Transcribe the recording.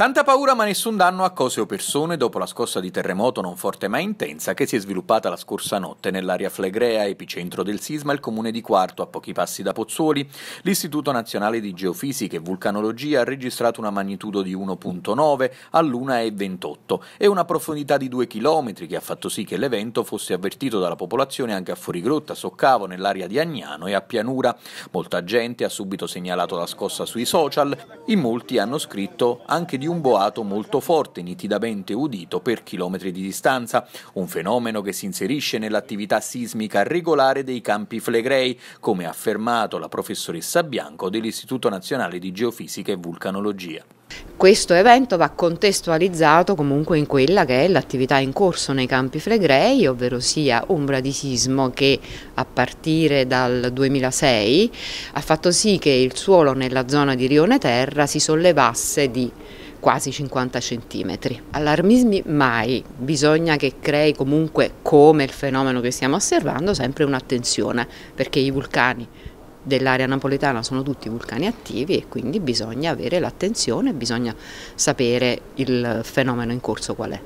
Tanta paura ma nessun danno a cose o persone dopo la scossa di terremoto non forte ma intensa che si è sviluppata la scorsa notte nell'area flegrea, epicentro del sisma, il comune di Quarto, a pochi passi da Pozzuoli. L'Istituto Nazionale di Geofisica e Vulcanologia ha registrato una magnitudo di 1.9 all'1,28 e una profondità di 2 km che ha fatto sì che l'evento fosse avvertito dalla popolazione anche a Fuorigrotta, Soccavo, nell'area di Agnano e a Pianura. Molta gente ha subito segnalato la scossa sui social, in molti hanno scritto anche di un boato molto forte, nitidamente udito per chilometri di distanza, un fenomeno che si inserisce nell'attività sismica regolare dei campi flegrei, come ha affermato la professoressa Bianco dell'Istituto Nazionale di Geofisica e Vulcanologia. Questo evento va contestualizzato comunque in quella che è l'attività in corso nei campi flegrei, ovvero sia un bradisismo che a partire dal 2006 ha fatto sì che il suolo nella zona di Rione Terra si sollevasse di quasi 50 centimetri. Allarmismi mai, bisogna che crei comunque come il fenomeno che stiamo osservando sempre un'attenzione perché i vulcani dell'area napoletana sono tutti vulcani attivi e quindi bisogna avere l'attenzione, bisogna sapere il fenomeno in corso qual è.